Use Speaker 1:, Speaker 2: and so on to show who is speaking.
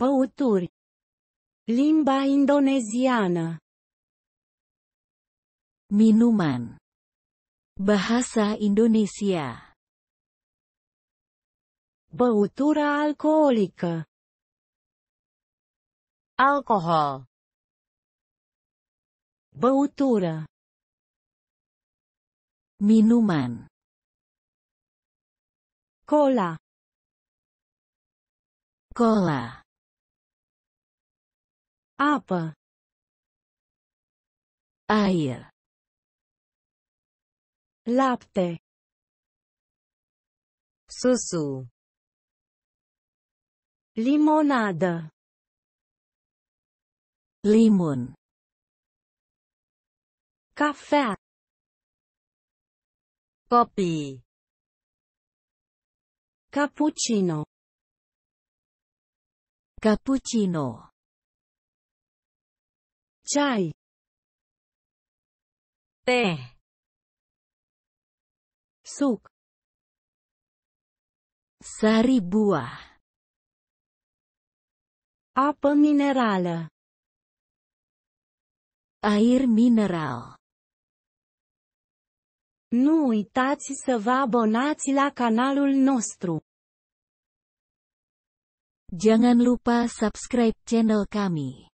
Speaker 1: Băuturi. Limba indoneziană. Minuman. Bahasa
Speaker 2: Indonesia. Băutura alcoolică. Alcohol. Băutură. Minuman. Cola. Cola. apa aer lapte susu limonada limon café copi, cappuccino cappuccino chai, Te. Suc. Sari buah. Apă minerală.
Speaker 1: Aer mineral. Nu uitați să vă abonați la canalul nostru. Jangan lupa subscribe channel kami.